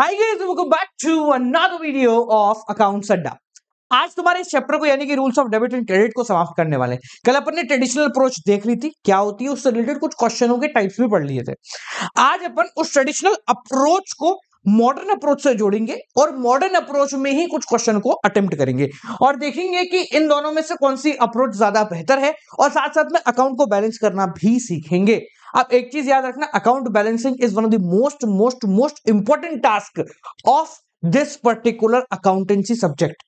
I guess welcome back to another video of accounts Adda आज तुम्हारे इस चैप्टर को यानी कि rules of debit and credit को समाप्त करने वाले कल अपन ट्रेडिशनल अप्रोच देख ली थी क्या होती है उससे रिलेटेड कुछ क्वेश्चनों के टाइप्स भी पढ़ लिए थे आज अपन उस ट्रेडिशनल अप्रोच को मॉडर्न अप्रोच से जोड़ेंगे और मॉडर्न अप्रोच में ही कुछ क्वेश्चन को अटेम्प्ट करेंगे और देखेंगे कि इन दोनों में से कौन सी अप्रोच ज्यादा बेहतर है और साथ साथ में अकाउंट को बैलेंस करना भी सीखेंगे अब एक चीज याद रखना account balancing is one of the most most most important task of this particular accountancy subject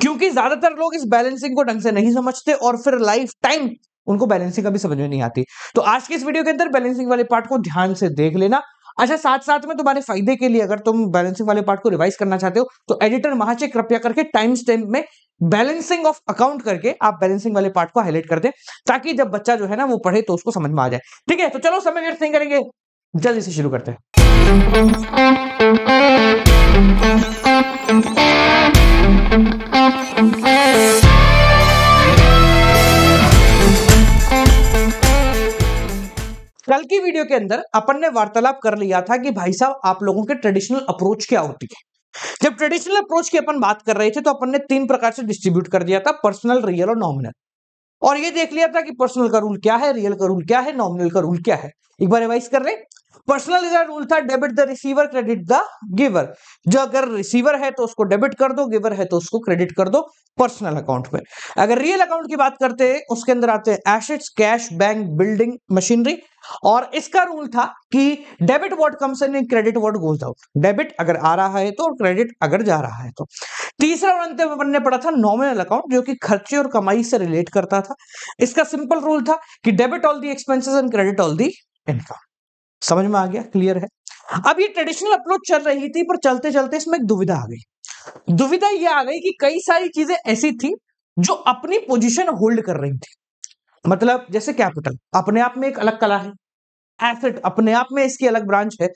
क्योंकि ज्यादातर लोग इस बैलेंसिंग को ढंग से नहीं समझते और फिर लाइफ टाइम उनको बैलेंसिंग का भी समझ में नहीं आती तो आज के इस वीडियो के अंदर बैलेंसिंग वाले पार्ट को ध्यान से देख लेना अच्छा साथ साथ में तुम्हारे फायदे के लिए अगर तुम बैलेंसिंग वाले पार्ट को रिवाइज करना चाहते हो तो एडिटर महाचे कृपया करके टाइम स्टैम्प में बैलेंसिंग ऑफ अकाउंट करके आप बैलेंसिंग वाले पार्ट को हाईलाइट कर दे ताकि जब बच्चा जो है ना वो पढ़े तो उसको समझ में आ जाए ठीक है तो चलो समय व्यर्थ नहीं करेंगे जल्दी से शुरू करते हैं कल की वीडियो के अंदर अपन ने वार्तालाप कर लिया था कि भाई साहब आप लोगों के ट्रेडिशनल अप्रोच क्या होती है जब ट्रेडिशनल अप्रोच की अपन बात कर रहे थे तो अपन ने तीन प्रकार से डिस्ट्रीब्यूट कर दिया था पर्सनल रियल और नॉमिनल और ये देख लिया था कि पर्सनल का रूल क्या है रियल का रूल क्या है नॉमिनल का रूल क्या है एक बार रिवाइज कर रहे पर्सनल रूल था debit the receiver credit the giver जो अगर रिसीवर है तो उसको डेबिट कर दो गिवर है तो उसको क्रेडिट कर दो पर्सनल अकाउंट में अगर रियल अकाउंट की बात करते हैं उसके अंदर आते हैं assets cash bank building machinery और इसका रूल था कि डेबिट वॉट कम से credit what goes out debit अगर आ रहा है तो और क्रेडिट अगर जा रहा है तो तीसरा और बनने पड़ा था नॉमिनल अकाउंट जो कि खर्चे और कमाई से रिलेट करता था इसका सिंपल रूल था कि debit all the expenses and credit all the income समझ में आ गया क्लियर है अब ये ट्रेडिशनल अप्रोच चल रही थी पर चलते चलते इसमें एक दुविधा आ गई दुविधा ये आ गई कि कई सारी चीजें ऐसी थी जो अपनी पोजीशन होल्ड कर रही थी मतलब जैसे कैपिटल अपने आप में एक अलग कला है एसेट अपने आप में इसकी अलग ब्रांच है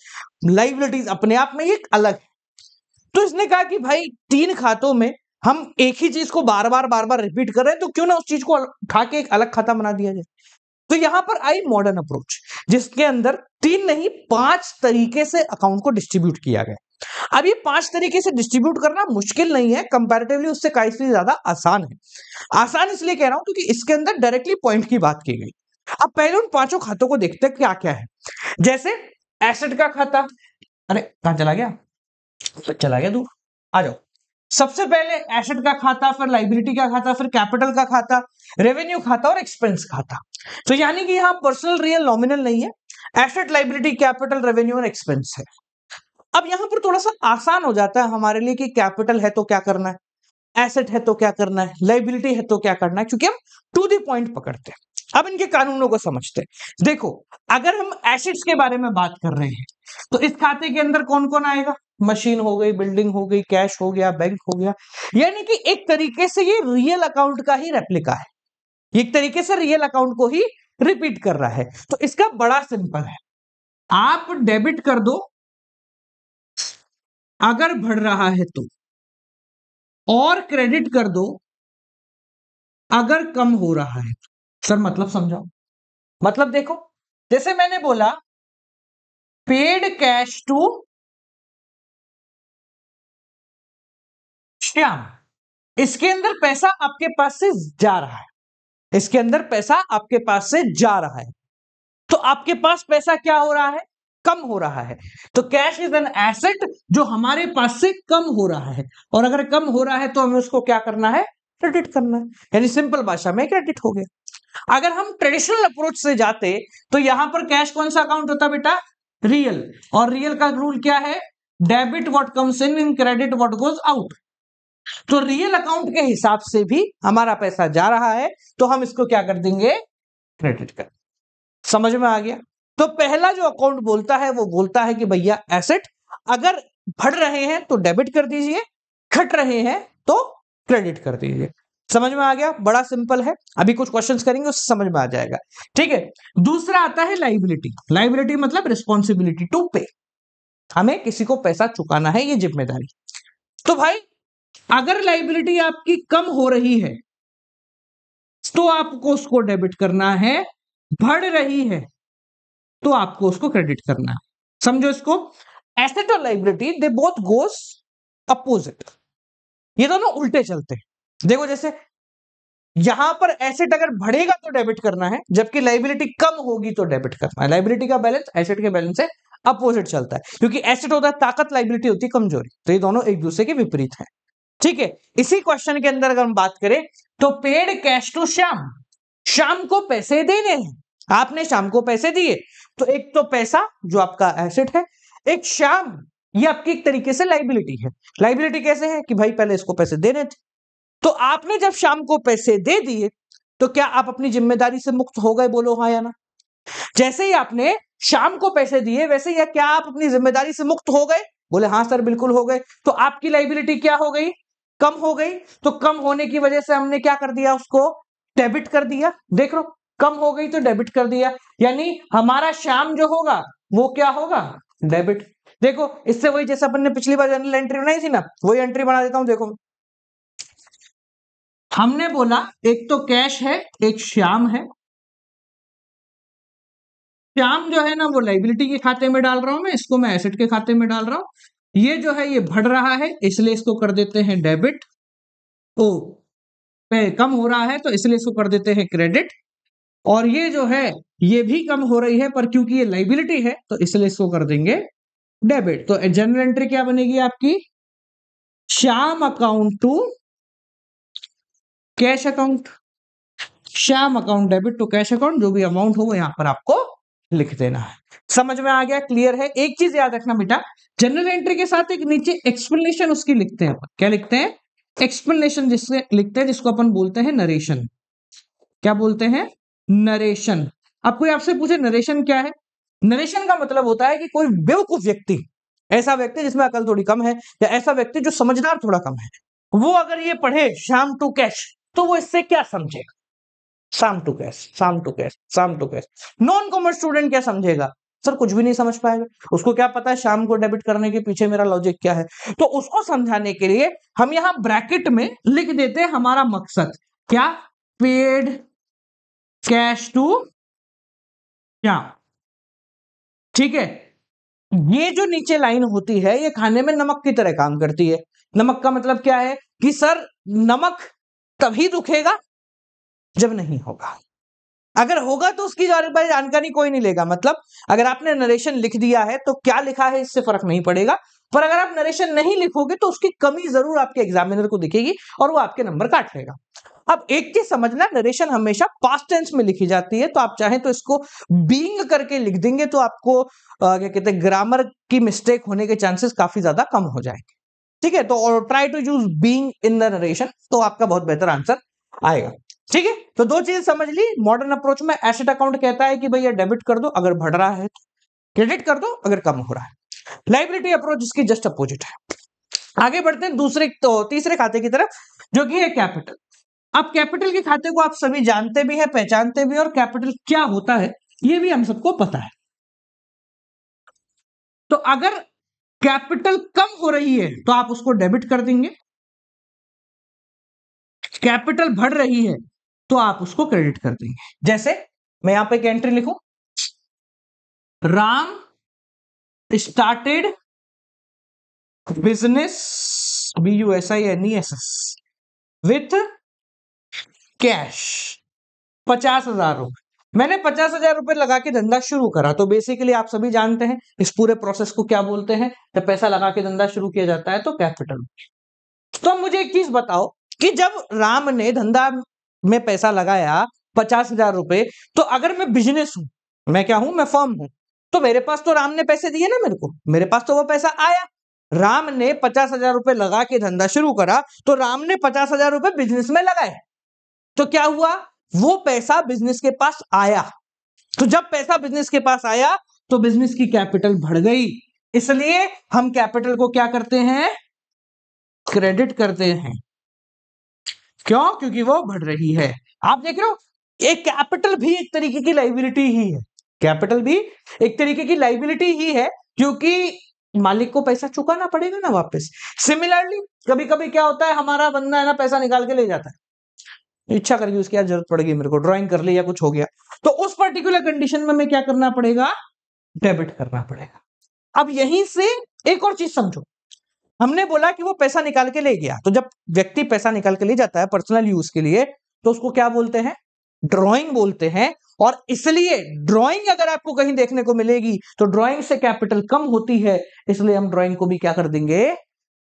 लाइबिलिटीज अपने आप में एक अलग है तो इसने कहा कि भाई तीन खातों में हम एक ही चीज को बार बार बार बार रिपीट कर रहे हैं तो क्यों ना उस चीज को उठा के एक अलग खाता बना दिया जाए तो यहां पर आई मॉडर्न अप्रोच जिसके अंदर तीन नहीं पांच तरीके से अकाउंट को डिस्ट्रीब्यूट किया गया अब ये पांच तरीके से डिस्ट्रीब्यूट करना मुश्किल नहीं है कंपैरेटिवली उससे काफी ज्यादा आसान है आसान इसलिए कह रहा हूं क्योंकि इसके अंदर डायरेक्टली पॉइंट की बात की गई अब पहले उन पांचों खातों को देखते हैं क्या क्या है जैसे एसेट का खाता अरे कहा चला गया चला गया दूर आ जाओ सबसे पहले एसेट का खाता फिर लाइब्रिटी का खाता फिर कैपिटल का खाता रेवेन्यू खाता और एक्सपेंस खाता तो यानी कि यहां पर्सनल रियल नॉमिनल नहीं है एसेट लाइब्रिटी कैपिटल रेवेन्यू और एक्सपेंस है अब यहां पर थोड़ा सा आसान हो जाता है हमारे लिए कि कैपिटल है तो क्या करना है एसेट है तो क्या करना है लाइबिलिटी है तो क्या करना है क्योंकि हम टू दी पॉइंट पकड़ते हैं अब इनके कानूनों को समझते हैं देखो अगर हम एसेट्स के बारे में बात कर रहे हैं तो इस खाते के अंदर कौन कौन आएगा मशीन हो गई बिल्डिंग हो गई कैश हो गया बैंक हो गया यानी कि एक तरीके से ये रियल अकाउंट का ही रेप्लिका है एक तरीके से रियल अकाउंट को ही रिपीट कर रहा है तो इसका बड़ा सिंपल है आप डेबिट कर दो अगर बढ़ रहा है तो और क्रेडिट कर दो अगर कम हो रहा है तो। सर मतलब समझाओ मतलब देखो जैसे मैंने बोला पेड कैश टू श्याम इसके अंदर पैसा आपके पास से जा रहा है इसके अंदर पैसा आपके पास से जा रहा है तो आपके पास पैसा क्या हो रहा है कम हो रहा है तो कैश इज एन एसेट जो हमारे पास से कम हो रहा है और अगर कम हो रहा है तो हमें उसको क्या करना है क्रेडिट करना है यानी सिंपल भाषा में क्रेडिट हो गया अगर हम ट्रेडिशनल अप्रोच से जाते तो यहां पर कैश कौन सा अकाउंट होता बेटा रियल और रियल का रूल क्या है debit what comes in in credit what goes out तो रियल अकाउंट के हिसाब से भी हमारा पैसा जा रहा है तो हम इसको क्या कर देंगे क्रेडिट कर समझ में आ गया तो पहला जो अकाउंट बोलता है वो बोलता है कि भैया एसेट अगर बढ़ रहे हैं तो डेबिट कर दीजिए घट रहे हैं तो क्रेडिट कर दीजिए समझ में आ गया बड़ा सिंपल है अभी कुछ क्वेश्चन करेंगे उससे समझ में आ जाएगा ठीक है दूसरा आता है लाइबिलिटी लाइबिलिटी मतलब रिस्पॉन्सिबिलिटी टू पे हमें किसी को पैसा चुकाना है ये जिम्मेदारी तो भाई अगर लाइबिलिटी आपकी कम हो रही है तो आपको उसको डेबिट करना है बढ़ रही है तो आपको उसको क्रेडिट करना है समझो इसको एसेट और liability they both goes opposite ये दोनों उल्टे चलते हैं देखो जैसे यहां पर एसेट अगर बढ़ेगा तो डेबिट करना है जबकि लाइबिलिटी कम होगी तो डेबिट करना है लाइबिलिटी का बैलेंस एसेट के बैलेंस से अपोजिट चलता है क्योंकि एसेट होता है ताकत लाइबिलिटी होती है कमजोरी तो ये दोनों एक दूसरे के विपरीत है ठीक है इसी क्वेश्चन के अंदर अगर हम बात करें तो पेड कैश टू श्याम शाम को पैसे देने हैं आपने शाम को पैसे दिए तो एक तो पैसा जो आपका एसेट है एक शाम ये आपकी एक तरीके से लाइबिलिटी है लाइबिलिटी कैसे है कि भाई पहले इसको पैसे देने थे तो आपने जब शाम को पैसे दे दिए तो क्या आप अपनी जिम्मेदारी से मुक्त हो गए बोलो हाँ या ना जैसे ही आपने शाम को पैसे दिए वैसे या क्या आप अपनी जिम्मेदारी से मुक्त हो गए बोले हाँ सर बिल्कुल हो गए तो आपकी लाइबिलिटी क्या हो गई कम हो गई तो कम होने की वजह से हमने क्या कर दिया उसको डेबिट कर दिया देख लो कम हो गई तो डेबिट कर दिया यानी हमारा शाम जो होगा वो क्या होगा डेबिट देखो इससे वही जैसे अपन ने पिछली बार जनरल एंट्री बनाई थी ना वही एंट्री बना देता हूं देखो हमने बोला एक तो कैश है एक श्याम है श्याम जो है ना वो लाइबिलिटी के खाते में डाल रहा हूं मैं इसको मैं एसेट के खाते में डाल रहा हूं ये जो है ये बढ़ रहा है इसलिए इसको कर देते हैं डेबिट ओ तो पे कम हो रहा है तो इसलिए इसको कर देते हैं क्रेडिट और ये जो है ये भी कम हो रही है पर क्योंकि ये लाइबिलिटी है तो इसलिए इसको कर देंगे डेबिट तो जनरल एंट्री क्या बनेगी आपकी Shyam account to cash account Shyam account debit to cash account जो भी अमाउंट हो वो यहां पर आपको लिख देना है समझ में आ गया क्लियर है एक चीज याद रखना बेटा जनरल एंट्री के साथ एक नीचे एक्सप्लेनेशन उसकी लिखते हैं क्या लिखते हैं एक्सप्लेनेशन जिसके लिखते हैं जिसको अपन बोलते हैं नरेशन क्या बोलते हैं नरेशन अब कोई आपसे पूछे नरेशन क्या है नरेशन का मतलब होता है कि कोई बेवकूफ व्यक्ति ऐसा व्यक्ति जिसमें अकल थोड़ी कम है या ऐसा व्यक्ति जो समझदार थोड़ा कम है वो अगर ये पढ़े शाम टू कैश तो वो इससे क्या समझेगा Shyam to cash Shyam to cash Shyam to cash non commerce student क्या समझेगा सर कुछ भी नहीं समझ पाएगा उसको क्या पता है शाम को डेबिट करने के पीछे मेरा लॉजिक क्या है तो उसको समझाने के लिए हम यहां ब्रैकेट में लिख देते हैं हमारा मकसद क्या पेड कैश टू क्या ठीक है ये जो नीचे लाइन होती है ये खाने में नमक की तरह काम करती है नमक का मतलब क्या है कि सर नमक तभी दुखेगा जब नहीं होगा अगर होगा तो उसकी जानकारी कोई नहीं लेगा मतलब अगर आपने नरेशन लिख दिया है तो क्या लिखा है इससे फर्क नहीं पड़ेगा पर अगर आप नरेशन नहीं लिखोगे तो उसकी कमी जरूर आपके एग्जामिनर को दिखेगी और वो आपके नंबर काट लेगा अब एक चीज समझना नरेशन हमेशा पास्ट टेंस में लिखी जाती है तो आप चाहें तो इसको बींग करके लिख देंगे तो आपको क्या कहते हैं ग्रामर की मिस्टेक होने के चांसेस काफी ज्यादा कम हो जाएंगे ठीक है तो try to use being in the narration तो आपका बहुत बेहतर आंसर आएगा ठीक है तो दो चीज समझ ली मॉडर्न अप्रोच में एसेट अकाउंट कहता है कि भैया डेबिट कर दो अगर बढ़ रहा है तो क्रेडिट कर दो अगर कम हो रहा है लाइबिलिटी अप्रोच इसकी जस्ट अपोजिट है आगे बढ़ते हैं दूसरे तो तीसरे खाते की तरफ जो कि है कैपिटल अब कैपिटल के खाते को आप सभी जानते भी हैं पहचानते भी और कैपिटल क्या होता है ये भी हम सबको पता है तो अगर कैपिटल कम हो रही है तो आप उसको डेबिट कर देंगे कैपिटल बढ़ रही है तो आप उसको क्रेडिट कर देंगे जैसे मैं यहां पे एक एंट्री लिखू Ram started business B U S I N E S S with cash पचास हजार रुपए मैंने पचास हजार रुपए लगा के धंधा शुरू करा तो बेसिकली आप सभी जानते हैं इस पूरे प्रोसेस को क्या बोलते हैं जब पैसा लगा के धंधा शुरू किया जाता है तो कैपिटल तो मुझे एक चीज बताओ कि जब राम ने धंधा में पैसा लगाया पचास हजार रुपए तो अगर मैं बिजनेस हूं मैं क्या हूं मैं फर्म हूं तो मेरे पास तो राम ने पैसे दिए ना मेरे को मेरे पास तो वो पैसा आया राम ने पचास हजार रुपए लगा के धंधा शुरू करा तो राम ने पचास हजार रुपए बिजनेस में लगाए तो क्या हुआ वो पैसा बिजनेस के पास आया तो जब पैसा बिजनेस के पास आया तो बिजनेस की कैपिटल बढ़ गई इसलिए हम कैपिटल को क्या करते हैं क्रेडिट करते हैं क्यों क्योंकि वो बढ़ रही है आप देख रहे हो एक कैपिटल भी एक तरीके की लाइबिलिटी ही है कैपिटल भी एक तरीके की लाइबिलिटी ही है क्योंकि मालिक को पैसा चुकाना पड़ेगा ना वापस सिमिलरली कभी कभी क्या होता है हमारा बंदा है ना पैसा निकाल के ले जाता है इच्छा करके उसकी यार जरूरत पड़ेगी मेरे को ड्राइंग कर ली या कुछ हो गया तो उस पर्टिकुलर कंडीशन में क्या करना पड़ेगा डेबिट करना पड़ेगा अब यहीं से एक और चीज समझो हमने बोला कि वो पैसा निकाल के ले गया तो जब व्यक्ति पैसा निकाल के ले जाता है पर्सनल यूज के लिए तो उसको क्या बोलते हैं ड्रॉइंग बोलते हैं और इसलिए ड्रॉइंग अगर आपको कहीं देखने को मिलेगी तो ड्रॉइंग से कैपिटल कम होती है इसलिए हम ड्रॉइंग को भी क्या कर देंगे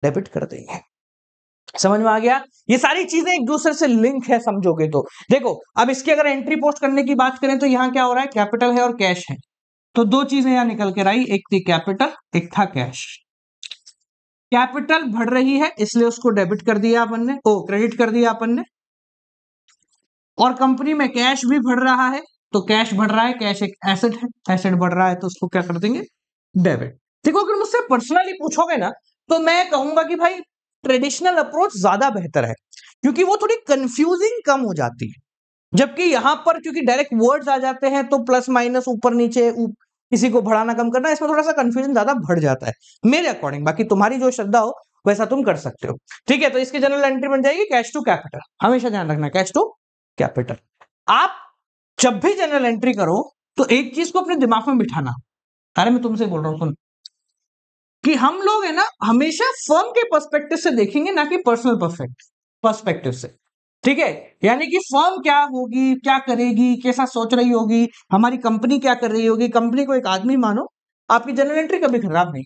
डेबिट कर देंगे समझ में आ गया ये सारी चीजें एक दूसरे से लिंक है समझोगे तो देखो अब इसकी अगर एंट्री पोस्ट करने की बात करें तो यहाँ क्या हो रहा है कैपिटल है और कैश है तो दो चीजें यहां निकल कर आई एक थी कैपिटल एक था कैश कैपिटल बढ़ रही है इसलिए उसको डेबिट कर दिया अपन ने ओ क्रेडिट कर दिया अपन ने और कंपनी में कैश भी बढ़ रहा है तो कैश बढ़ रहा है कैश एक एसेट है एसेट बढ़ रहा है तो उसको क्या कर देंगे डेबिट देखो अगर मुझसे पर्सनली पूछोगे ना तो मैं कहूंगा कि भाई ट्रेडिशनल अप्रोच ज्यादा बेहतर है क्योंकि वो थोड़ी कंफ्यूजिंग कम हो जाती है जबकि यहां पर क्योंकि डायरेक्ट वर्ड्स आ जाते हैं तो प्लस माइनस ऊपर नीचे उप, किसी को बढ़ाना कम करना इसमें थोड़ा सा कंफ्यूजन ज्यादा बढ़ जाता है मेरे अकॉर्डिंग बाकी तुम्हारी जो श्रद्धा हो वैसा तुम कर सकते हो ठीक है तो इसकी जनरल एंट्री बन जाएगी कैश टू कैपिटल हमेशा ध्यान रखना कैश टू कैपिटल आप जब भी जनरल एंट्री करो तो एक चीज को अपने दिमाग में बिठाना अरे मैं तुमसे बोल रहा हूं सुन कि हम लोग है ना हमेशा फर्म के पर्सपेक्टिव से देखेंगे ना कि पर्सनल परफेक्ट पर्सपेक्टिव से ठीक है यानी कि फर्म क्या होगी क्या करेगी कैसा सोच रही होगी हमारी कंपनी क्या कर रही होगी कंपनी को एक आदमी मानो आपकी जनरल एंट्री कभी खराब नहीं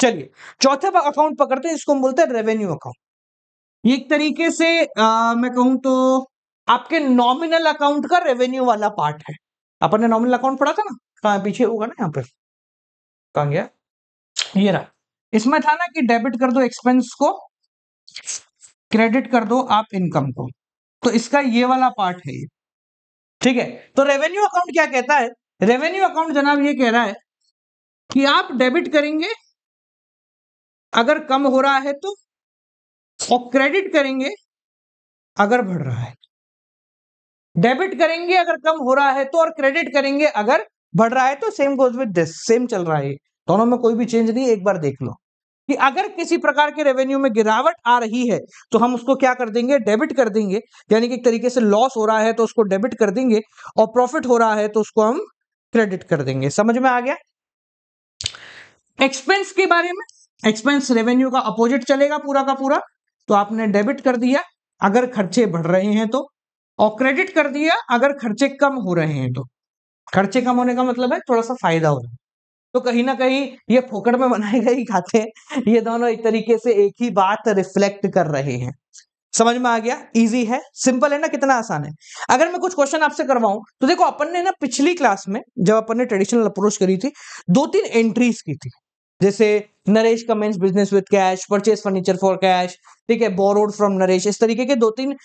चलिए चौथे अकाउंट पकड़ते हैं इसको हम बोलते हैं रेवेन्यू अकाउंट एक तरीके से आ, मैं कहूं तो आपके नॉमिनल अकाउंट का रेवेन्यू वाला पार्ट है अपन ने नॉमिनल अकाउंट पढ़ा था ना कहा पीछे होगा ना यहाँ पे कहा गया ये रहा इसमें था ना कि डेबिट कर दो एक्सपेंस को क्रेडिट कर दो आप इनकम को तो इसका ये वाला पार्ट है ये ठीक है तो रेवेन्यू अकाउंट क्या कहता है रेवेन्यू अकाउंट जनाब ये कह रहा है कि आप डेबिट करेंगे अगर कम हो रहा है तो और क्रेडिट करेंगे अगर बढ़ रहा है डेबिट करेंगे अगर कम हो रहा है तो और क्रेडिट करेंगे अगर बढ़ रहा है तो same goes with this same चल रहा है दोनों में कोई भी चेंज नहीं एक बार देख लो कि अगर किसी प्रकार के रेवेन्यू में गिरावट आ रही है तो हम उसको क्या कर देंगे डेबिट कर देंगे यानी कि एक तरीके से लॉस हो रहा है तो उसको डेबिट कर देंगे और प्रॉफिट हो रहा है तो उसको हम क्रेडिट कर देंगे समझ में आ गया एक्सपेंस के बारे में एक्सपेंस रेवेन्यू का अपोजिट चलेगा पूरा का पूरा तो आपने डेबिट कर दिया अगर खर्चे बढ़ रहे हैं तो और क्रेडिट कर दिया अगर खर्चे कम हो रहे हैं तो खर्चे कम होने का मतलब है थोड़ा सा फायदा हो रहा है तो कहीं ना कहीं ये फोकट में बनाए गए खाते ये दोनों एक तरीके से एक ही बात रिफ्लेक्ट कर रहे हैं समझ में आ गया इजी है सिंपल है ना कितना आसान है अगर मैं कुछ क्वेश्चन आपसे करवाऊं तो देखो अपन ने ना पिछली क्लास में जब अपन ने ट्रेडिशनल अप्रोच करी थी दो तीन एंट्रीज की थी जैसे Naresh commenced business with cash purchase furniture for cash ठीक है बोरोड फ्रॉम नरेश इस तरीके के दो तीन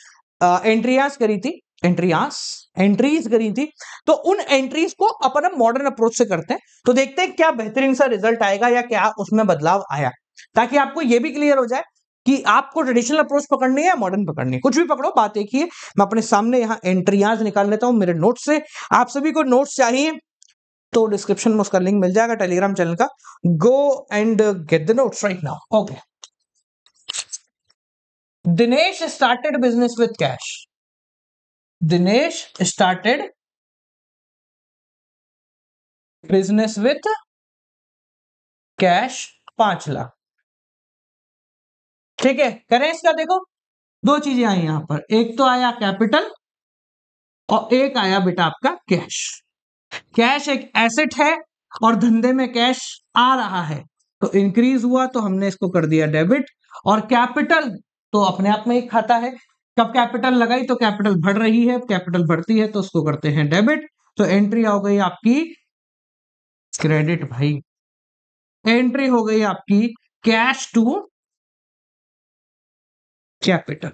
एंट्रियास करी थी एंट्रियास एंट्रीज करी थी तो उन एंट्रीज को अपन हम मॉडर्न अप्रोच से करते हैं तो देखते हैं क्या बेहतरीन सा रिजल्ट आएगा या क्या उसमें बदलाव आया ताकि आपको यह भी क्लियर हो जाए कि आपको ट्रेडिशनल अप्रोच पकड़नी है या मॉडर्न पकड़नी है कुछ भी पकड़ो बात एक ही है मैं अपने सामने यहाँ एंट्रियाज निकाल लेता हूँ मेरे नोट से आप सभी को नोट्स चाहिए तो डिस्क्रिप्शन में उसका लिंक मिल जाएगा टेलीग्राम चैनल का go and get the notes right now okay Dinesh started business with cash Dinesh started business with cash पांच लाख ठीक है करें इसका देखो दो चीजें आई यहां पर एक तो आया कैपिटल और एक आया बेटा आपका कैश कैश एक एसेट है और धंधे में कैश आ रहा है तो इंक्रीज हुआ तो हमने इसको कर दिया डेबिट और कैपिटल तो अपने आप में एक खाता है कब कैपिटल लगाई तो कैपिटल बढ़ रही है कैपिटल बढ़ती है तो उसको करते हैं डेबिट तो एंट्री हो गई आपकी क्रेडिट भाई एंट्री हो गई आपकी कैश टू कैपिटल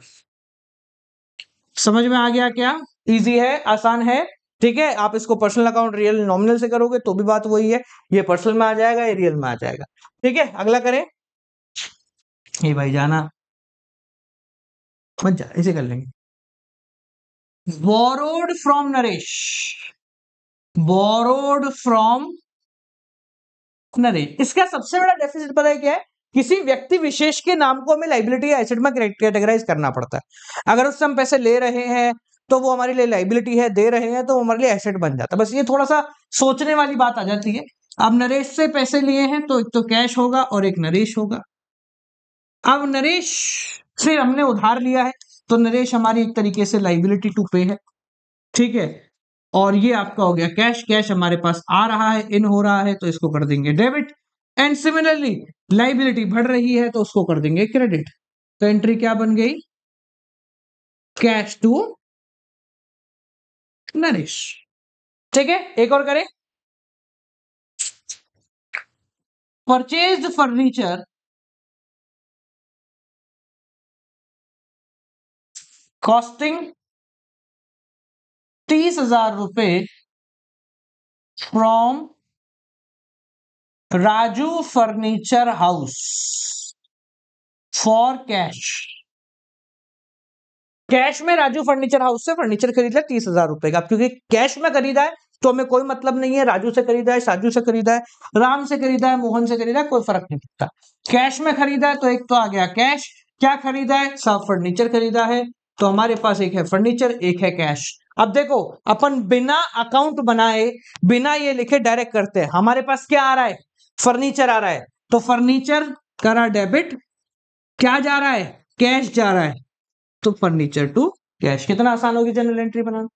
समझ में आ गया क्या इजी है आसान है ठीक है आप इसको पर्सनल अकाउंट रियल नॉमिनल से करोगे तो भी बात वही है ये पर्सनल में आ जाएगा ये रियल में आ जाएगा ठीक है अगला करें ये भाई जाना बच जा इसे कर लेंगे borrowed from Naresh borrowed from Naresh इसका सबसे बड़ा डेफिसिट पता है क्या है किसी व्यक्ति विशेष के नाम को हमें लाइबिलिटी या एसेट में कैटेगराइज करना पड़ता है अगर उससे हम पैसे ले रहे हैं तो वो हमारे लिए लाइबिलिटी है दे रहे हैं तो वो हमारे लिए एसेट बन जाता है बस ये थोड़ा सा सोचने वाली बात आ जाती है अब नरेश से पैसे लिए हैं तो एक तो कैश होगा और एक नरेश होगा अब नरेश से हमने उधार लिया है तो नरेश हमारी एक तरीके से लाइबिलिटी टू पे है ठीक है और ये आपका हो गया कैश कैश हमारे पास आ रहा है इन हो रहा है तो इसको कर देंगे डेबिट एंड सिमिलरली लाइबिलिटी बढ़ रही है तो उसको कर देंगे क्रेडिट तो एंट्री क्या बन गई कैश टू नरेश ठीक है एक और करें परचेज फर्नीचर कॉस्टिंग तीस हजार रुपये from Raju furniture house for cash cash में राजू फर्नीचर हाउस से फर्नीचर खरीदा तीस हजार रुपए का क्योंकि कैश में खरीदा है तो हमें कोई मतलब नहीं है राजू से खरीदा है साजू से खरीदा है राम से खरीदा है मोहन से खरीदा है कोई फर्क नहीं पड़ता कैश में खरीदा है तो एक तो आ गया कैश क्या खरीदा है सब फर्नीचर खरीदा है तो हमारे पास एक है फर्नीचर एक है कैश अब देखो अपन बिना अकाउंट बनाए बिना ये लिखे डायरेक्ट करते हैं हमारे पास क्या आ रहा है फर्नीचर आ रहा है तो फर्नीचर करा डेबिट क्या जा रहा है कैश जा रहा है तो फर्नीचर टू कैश कितना आसान होगी जनरल एंट्री बनाना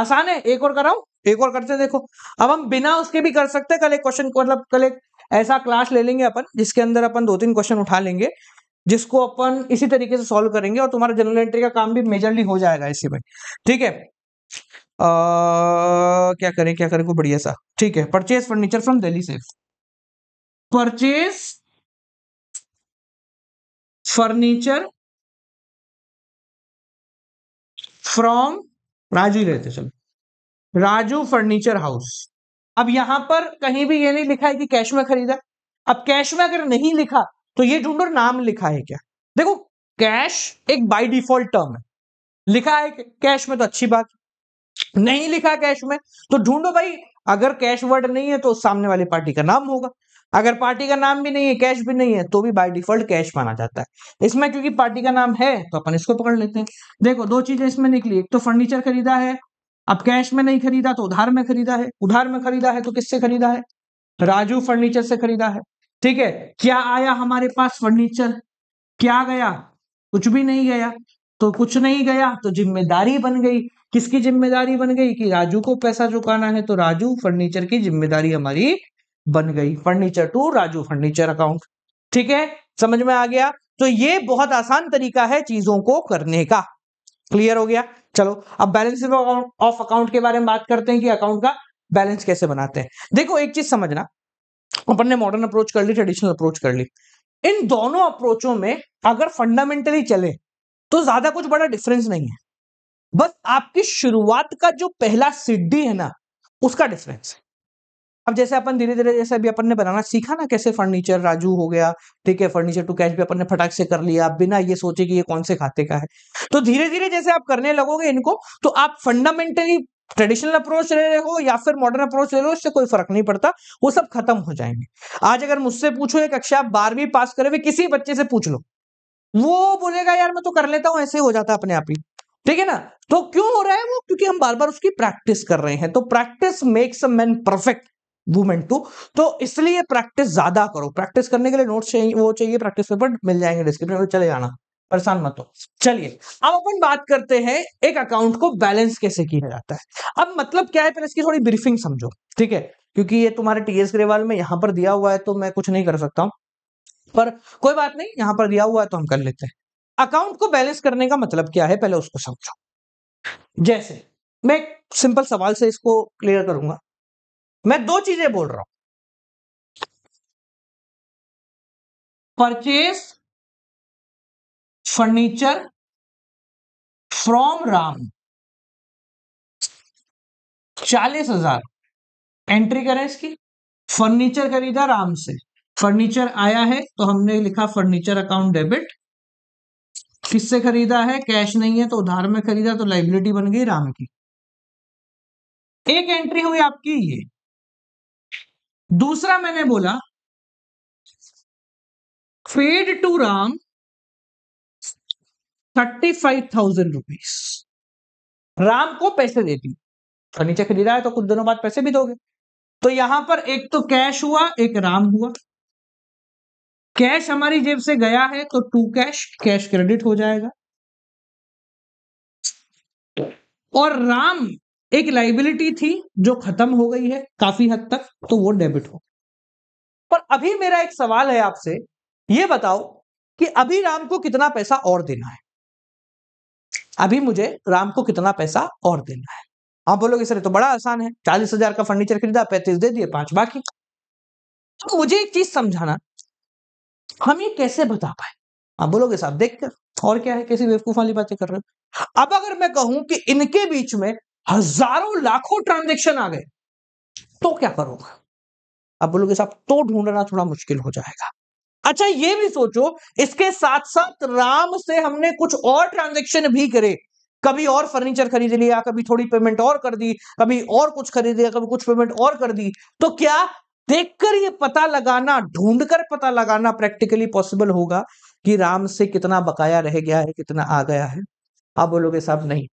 आसान है एक और कराऊ एक और करते देखो अब हम बिना उसके भी कर सकते हैं कल एक क्वेश्चन मतलब कल एक ऐसा क्लास ले लेंगे अपन जिसके अंदर अपन दो तीन क्वेश्चन उठा लेंगे जिसको अपन इसी तरीके से सॉल्व करेंगे और तुम्हारा जनरल एंट्री का काम भी मेजरली हो जाएगा इसी में ठीक है क्या करें क्या करें को बढ़िया सा ठीक है परचेज फर्नीचर फ्रॉम दिल्ली से परचेज फर्नीचर फ्रॉम राजू रहते चलो राजू फर्नीचर हाउस अब यहां पर कहीं भी ये नहीं लिखा है कि कैश में खरीदा अब कैश में अगर नहीं लिखा तो ये ढूंढो नाम लिखा है क्या देखो कैश एक बाय डिफॉल्ट टर्म है लिखा है कैश में तो अच्छी बात नहीं लिखा कैश में तो ढूंढो भाई अगर कैश वर्ड नहीं है तो सामने वाली पार्टी का नाम होगा अगर पार्टी का नाम भी नहीं है कैश भी नहीं है तो भी बाय डिफॉल्ट कैश माना जाता है इसमें क्योंकि पार्टी का नाम है तो अपन इसको पकड़ लेते हैं देखो दो चीजें इसमें निकली एक तो फर्नीचर खरीदा है अब कैश में नहीं खरीदा तो उधार में खरीदा है उधार में खरीदा है तो किससे खरीदा है राजू फर्नीचर से खरीदा है ठीक है क्या आया हमारे पास फर्नीचर क्या गया कुछ भी नहीं गया तो कुछ नहीं गया तो जिम्मेदारी बन गई किसकी जिम्मेदारी बन गई कि राजू को पैसा चुकाना है तो राजू फर्नीचर की जिम्मेदारी हमारी बन गई furniture to Raju furniture account ठीक है समझ में आ गया तो ये बहुत आसान तरीका है चीजों को करने का क्लियर हो गया चलो अब बैलेंस ऑफ अकाउंट के बारे में बात करते हैं कि अकाउंट का बैलेंस कैसे बनाते हैं देखो एक चीज समझना अपन ने मॉडर्न अप्रोच कर ली ट्रेडिशनल अप्रोच कर ली इन दोनों अप्रोचों में अगर फंडामेंटली चले तो ज्यादा कुछ बड़ा डिफरेंस नहीं है बस आपकी शुरुआत का जो पहला सिड्डी है ना उसका डिफरेंस है अब जैसे अपन धीरे धीरे जैसे अभी अपन ने बनाना सीखा ना कैसे फर्नीचर राजू हो गया ठीक है फर्नीचर टू कैश भी अपन ने फटाक से कर लिया बिना ये सोचे कि ये कौन से खाते का है तो धीरे धीरे जैसे आप करने लगोगे इनको तो आप फंडामेंटली ट्रेडिशनल अप्रोच ले रहे हो या फिर मॉडर्न अप्रोच ले रहे हो उससे कोई फर्क नहीं पड़ता वो सब खत्म हो जाएंगे आज अगर मुझसे पूछो एक कक्षा बारहवीं पास करे हुए किसी बच्चे से पूछ लो वो बोलेगा यार मैं तो कर लेता हूं ऐसे हो जाता अपने आप ही ठीक है ना तो क्यों हो रहा है वो क्योंकि हम बार बार उसकी प्रैक्टिस कर रहे हैं तो practice makes a man perfect women too तो इसलिए प्रैक्टिस ज्यादा करो प्रैक्टिस करने के लिए नोट्स चाहिए वो चाहिए प्रैक्टिस पेपर मिल जाएंगे डिस्क्रिप्शन में चले जाना परेशान मत हो चलिए अब अपन बात करते हैं एक अकाउंट को बैलेंस कैसे किया जाता है अब मतलब क्या है पहले इसकी थोड़ी ब्रीफिंग समझो ठीक है क्योंकि ये तुम्हारे टीएस ग्रेवाल में यहां पर दिया हुआ है तो मैं कुछ नहीं कर सकता हूं पर कोई बात नहीं यहां पर दिया हुआ है तो हम कर लेते हैं अकाउंट को बैलेंस करने का मतलब क्या है पहले उसको समझो जैसे मैं सिंपल सवाल से इसको क्लियर करूंगा मैं दो चीजें बोल रहा हूं परचेस फर्नीचर फ्रॉम राम चालीस हजार एंट्री करें इसकी फर्नीचर खरीदा राम से फर्नीचर आया है तो हमने लिखा फर्नीचर अकाउंट डेबिट किससे खरीदा है कैश नहीं है तो उधार में खरीदा तो लाइबिलिटी बन गई राम की एक एंट्री हुई आपकी ये दूसरा मैंने बोला paid to Ram thirty five thousand rupees Ram को पैसे दे दिए फर्नीचर खरीदा है तो कुछ दिनों बाद पैसे भी दोगे तो यहां पर एक तो कैश हुआ एक राम हुआ कैश हमारी जेब से गया है तो टू कैश कैश क्रेडिट हो जाएगा और राम एक लाइबिलिटी थी जो खत्म हो गई है काफी हद तक तो वो डेबिट हो पर अभी मेरा एक सवाल है आपसे ये बताओ कि अभी राम को कितना पैसा और देना है अभी मुझे राम को कितना पैसा और देना है आप बोलोगे सर तो बड़ा आसान है चालीस हजार का फर्नीचर खरीदा पैंतीस दे दिए पांच बाकी तो मुझे एक चीज समझाना हम ये कैसे बता पाए आप बोलोगे साहब देख कर और क्या है कैसी बेवकूफ वाली बातें कर रहे हो अब अगर मैं कहूं कि इनके बीच में हजारों लाखों ट्रांजेक्शन आ गए तो क्या करोगे आप बोलोगे साहब तो ढूंढना थोड़ा मुश्किल हो जाएगा अच्छा ये भी सोचो इसके साथ साथ राम से हमने कुछ और ट्रांजेक्शन भी करे कभी और फर्नीचर खरीद लिया कभी थोड़ी पेमेंट और कर दी कभी और कुछ खरीद लिया कभी कुछ पेमेंट और कर दी तो क्या देखकर ये पता लगाना ढूंढकर पता लगाना प्रैक्टिकली पॉसिबल होगा कि राम से कितना बकाया रह गया है कितना आ गया है आप बोलोगे साहब नहीं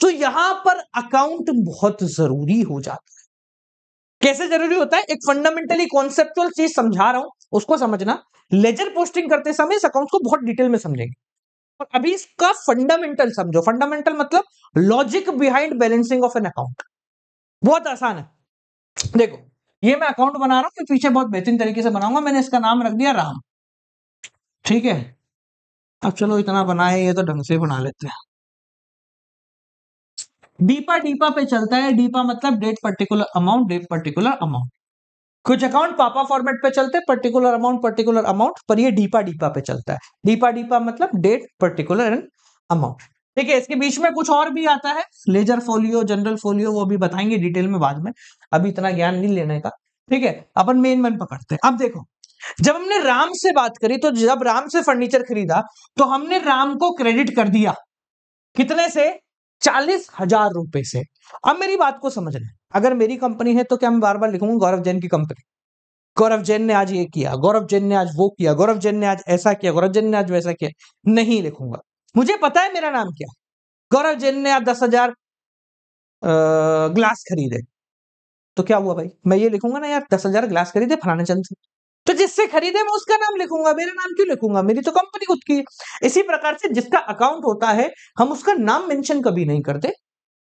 तो यहां पर अकाउंट बहुत जरूरी हो जाता है कैसे जरूरी होता है एक फंडामेंटली कॉन्सेप्चुअल चीज समझा रहा हूं उसको समझना लेजर पोस्टिंग करते समय इस अकाउंट को बहुत डिटेल में समझेंगे और अभी इसका फंडामेंटल समझो फंडामेंटल मतलब logic behind balancing of an account बहुत आसान है देखो ये मैं अकाउंट बना रहा हूँ पीछे बहुत बेहतरीन तरीके से बनाऊंगा मैंने इसका नाम रख दिया राम ठीक है अब चलो इतना बनाए ये तो ढंग से बना लेते हैं डीपा डीपा पे चलता है डीपा मतलब date particular amount date particular amount कुछ अकाउंट पापा फॉर्मेट पे चलते हैं पर्टिकुलर अमाउंट पर्टिकुलर अमाउंट पर ये डीपा डीपा पे चलता है डीपा डीपा मतलब डेट पर्टिकुलर एंड अमाउंट ठीक है इसके बीच में कुछ और भी आता है लेजर फोलियो जनरल फोलियो वो भी बताएंगे डिटेल में बाद में अभी इतना ज्ञान नहीं लेने का ठीक है अपन मेन मेन पकड़ते हैं अब देखो जब हमने राम से बात करी तो जब राम से फर्नीचर खरीदा तो हमने राम को क्रेडिट कर दिया कितने से चालीस हजार रुपए से अब मेरी बात को समझ अगर मेरी कंपनी है तो क्या मैं बार बार लिखूंगा गौरव जैन की कंपनी गौरव जैन ने आज ये किया गौरव जैन ने आज वो किया गौरव जैन ने आज ऐसा किया गौरव जैन ने आज वैसा किया नहीं लिखूंगा मुझे पता है मेरा नाम क्या गौरव जैन ने आज दस हजार ग्लास खरीदे तो क्या हुआ भाई मैं ये लिखूंगा ना यार दस हजार ग्लास खरीदे फलाने चंद से तो जिससे खरीदे मैं उसका नाम लिखूंगा मेरा नाम क्यों लिखूंगा मेरी तो कंपनी खुद की है इसी प्रकार से जिसका अकाउंट होता है हम उसका नाम मेंशन कभी नहीं करते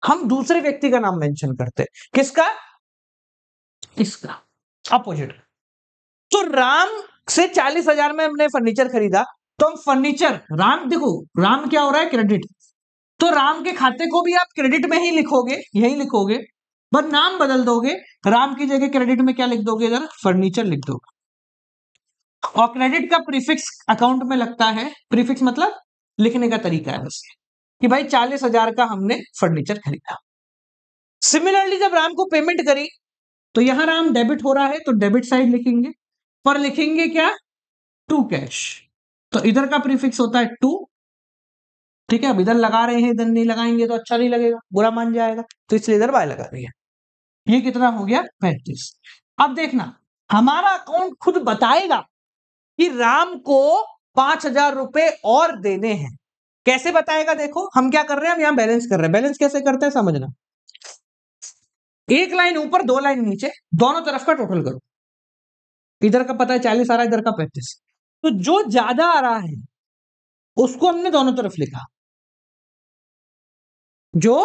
हम दूसरे व्यक्ति का नाम मेंशन करते किसका इसका अपोजिट तो राम से चालीस हजार में हमने फर्नीचर खरीदा तो हम फर्नीचर राम देखो राम क्या हो रहा है क्रेडिट तो राम के खाते को भी आप क्रेडिट में ही लिखोगे यही लिखोगे बस नाम बदल दोगे राम की जगह क्रेडिट में क्या लिख दोगे इधर फर्नीचर लिख दोगे और क्रेडिट का प्रीफिक्स अकाउंट में लगता है प्रीफिक्स मतलब लिखने का तरीका है उसके कि भाई चालीस हजार का हमने फर्नीचर खरीदा सिमिलरली जब राम को पेमेंट करी तो यहां राम डेबिट हो रहा है तो डेबिट साइड लिखेंगे पर लिखेंगे क्या टू कैश तो इधर का प्रीफिक्स होता है टू ठीक है अब इधर लगा रहे हैं इधर नहीं लगाएंगे तो अच्छा नहीं लगेगा बुरा मान जाएगा तो इसलिए इधर बाय लगा रही है ये कितना हो गया पैंतीस अब देखना हमारा अकाउंट खुद बताएगा कि राम को पांच हजार रुपए और देने हैं कैसे बताएगा देखो हम क्या कर रहे हैं हम यहां बैलेंस कर रहे हैं बैलेंस कैसे करते हैं समझना एक लाइन ऊपर दो लाइन नीचे दोनों तरफ का टोटल करो इधर का पता है चालीस आ रहा है इधर का पैंतीस तो जो ज्यादा आ रहा है उसको हमने दोनों तरफ लिखा जो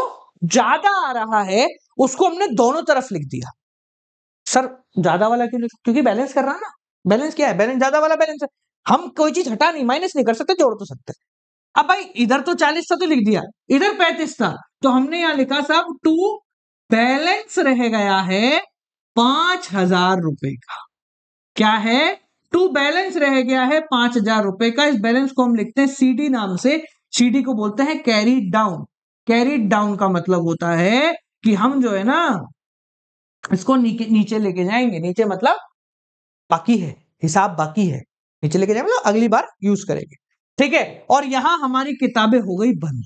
ज्यादा आ रहा है उसको हमने दोनों तरफ लिख दिया सर ज्यादा वाला क्यों लिखा क्योंकि बैलेंस कर रहा ना बैलेंस क्या है बैलेंस ज्यादा वाला बैलेंस है हम कोई चीज हटा नहीं माइनस नहीं कर सकते जोड़ तो सकते अब भाई इधर तो चालीस था तो लिख दिया इधर पैंतीस था तो हमने यहां लिखा साहब टू बैलेंस रह गया है पांच हजार रुपए का क्या है टू बैलेंस रह गया है पांच हजार रुपए का इस बैलेंस को हम लिखते हैं सीडी नाम से सीडी को बोलते हैं कैरी डाउन कैरी डाउन का मतलब होता है कि हम जो है ना इसको नीचे नीचे लेके जाएंगे नीचे मतलब बाकी है हिसाब बाकी है नीचे लेके जाए मतलब तो अगली बार यूज करेंगे ठीक है और यहां हमारी किताबें हो गई बंद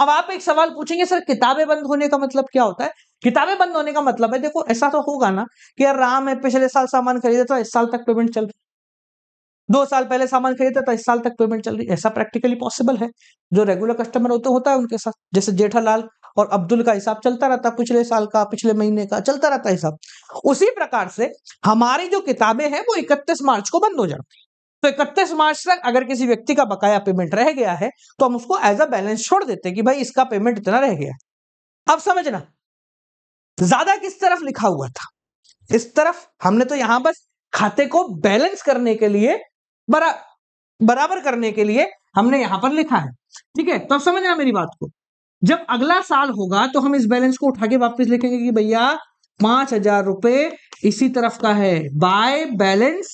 अब आप एक सवाल पूछेंगे सर किताबें बंद होने का मतलब क्या होता है किताबें बंद होने का मतलब है देखो ऐसा तो होगा ना कि यार राम है पिछले साल सामान खरीदा था तो इस साल तक पेमेंट चल रही दो साल पहले सामान खरीदा था तो इस साल तक पेमेंट चल रही ऐसा प्रैक्टिकली पॉसिबल है जो रेगुलर कस्टमर होते होता है उनके साथ जैसे जेठालाल और अब्दुल का हिसाब चलता रहता पिछले साल का पिछले महीने का चलता रहता हिसाब उसी प्रकार से हमारी जो किताबें हैं वो इकतीस मार्च को बंद हो जाती तो इकतीस मार्च तक अगर किसी व्यक्ति का बकाया पेमेंट रह गया है तो हम उसको एज अ बैलेंस छोड़ देते कि भाई इसका पेमेंट इतना रह गया अब समझना ज्यादा किस तरफ लिखा हुआ था इस तरफ हमने तो यहां बस खाते को बैलेंस करने के लिए बरा, बराबर करने के लिए हमने यहां पर लिखा है ठीक है तो समझना मेरी बात को जब अगला साल होगा तो हम इस बैलेंस को उठा के वापस लिखेंगे कि भैया पांच हजार रुपए इसी तरफ का है बाय बैलेंस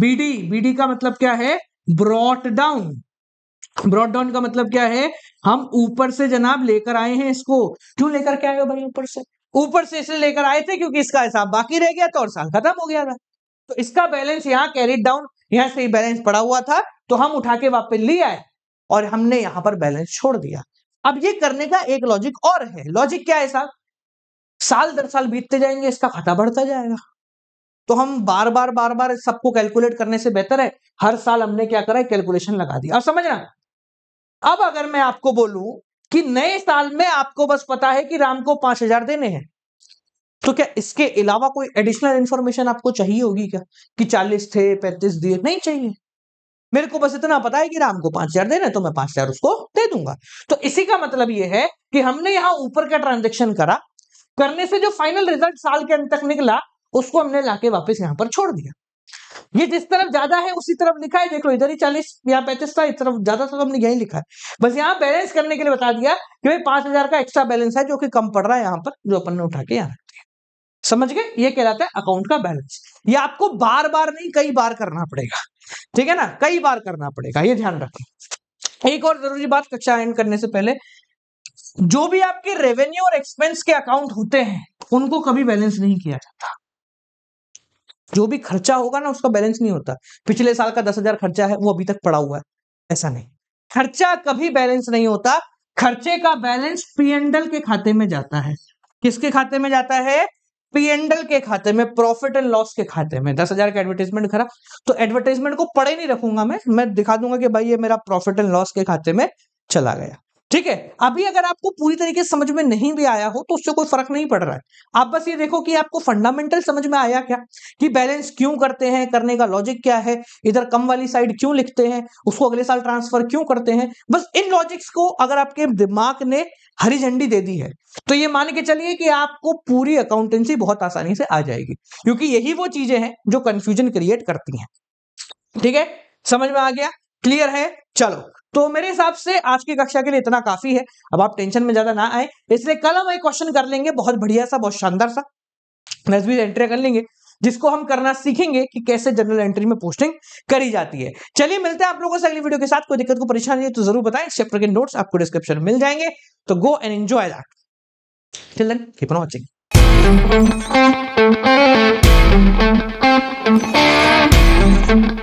बीडी बीडी का मतलब क्या है ब्रॉट डाउन ब्रॉट डाउन का मतलब क्या है हम ऊपर से जनाब लेकर आए हैं इसको क्यों लेकर के आए हो भाई ऊपर से ऊपर से इसलिए लेकर आए थे क्योंकि इसका हिसाब बाकी रह गया था और साल खत्म हो गया था तो इसका बैलेंस यहाँ कैरिड डाउन यहाँ से बैलेंस पड़ा हुआ था तो हम उठा के वापस ले आए और हमने यहां पर बैलेंस छोड़ दिया अब ये करने का एक लॉजिक और है लॉजिक क्या है साहब साल दर साल बीतते जाएंगे इसका खाता बढ़ता जाएगा तो हम बार बार बार बार सबको कैलकुलेट करने से बेहतर है हर साल हमने क्या करा है कैलकुलेशन लगा दी अब समझना अब अगर मैं आपको बोलूं कि नए साल में आपको बस पता है कि राम को पांच हजार देने हैं तो क्या इसके अलावा कोई एडिशनल इंफॉर्मेशन आपको चाहिए होगी क्या कि चालीस थे पैंतीस दिए नहीं चाहिए मेरे को बस इतना पता है कि राम को पांच हजार देना है तो मैं पांच हजार उसको दे दूंगा तो इसी का मतलब यह है कि हमने यहां ऊपर का ट्रांजेक्शन करा करने से जो फाइनल रिजल्ट साल के अंत तक निकला उसको हमने लाके वापस यहां पर छोड़ दिया ये जिस तरफ ज्यादा है उसी तरफ लिखा है देख लो इधर ही चालीस यहाँ पैंतीस था इस तरफ ज्यादा था तो हमने यही लिखा है बस यहाँ बैलेंस करने के लिए बता दिया कि भाई पांच हजार का एक्स्ट्रा बैलेंस है जो कि कम पड़ रहा है यहाँ पर जो अपन ने उठा के यहाँ रख दिया समझ गए ये कहलाता है अकाउंट का बैलेंस ये आपको बार बार नहीं कई बार करना पड़ेगा ठीक है ना कई बार करना पड़ेगा ये ध्यान रखें एक और जरूरी बात कक्षा एंड करने से पहले जो भी आपके रेवेन्यू और एक्सपेंस के अकाउंट होते हैं उनको कभी बैलेंस नहीं किया जाता जो भी खर्चा होगा ना उसका बैलेंस नहीं होता पिछले साल का दस हजार खर्चा है वो अभी तक पड़ा हुआ है ऐसा नहीं खर्चा कभी बैलेंस नहीं होता खर्चे का बैलेंस पीएनडल के खाते में जाता है किसके खाते में जाता है पीएनडल के खाते में प्रॉफिट एंड लॉस के खाते में दस हजार का एडवर्टाइजमेंट करा तो एडवर्टाइजमेंट को पढ़े नहीं रखूंगा मैं मैं दिखा दूंगा कि भाई ये मेरा प्रॉफिट एंड लॉस के खाते में चला गया ठीक है अभी अगर आपको पूरी तरीके से समझ में नहीं भी आया हो तो उससे कोई फर्क नहीं पड़ रहा है आप बस ये देखो कि आपको फंडामेंटल समझ में आया क्या कि बैलेंस क्यों करते हैं करने का लॉजिक क्या है इधर कम वाली साइड क्यों लिखते हैं उसको अगले साल ट्रांसफर क्यों करते हैं बस इन लॉजिक्स को अगर आपके दिमाग ने हरी झंडी दे दी है तो ये मान के चलिए कि आपको पूरी अकाउंटेंसी बहुत आसानी से आ जाएगी क्योंकि यही वो चीजें हैं जो कंफ्यूजन क्रिएट करती हैं ठीक है समझ में आ गया क्लियर है चलो तो मेरे हिसाब से आज की कक्षा के लिए इतना काफी है अब आप टेंशन में ज्यादा ना आए इसलिए कल हम एक क्वेश्चन कर लेंगे बहुत बढ़िया सा बहुत शानदार सा नजबी एंट्री कर लेंगे जिसको हम करना सीखेंगे कि कैसे जनरल एंट्री में पोस्टिंग करी जाती है चलिए मिलते हैं आप लोगों से अगली वीडियो के साथ कोई दिक्कत को परेशानी है तो जरूर बताएं चैप्टर के नोट्स आपको डिस्क्रिप्शन में मिल जाएंगे तो go and enjoy that till then keep on watching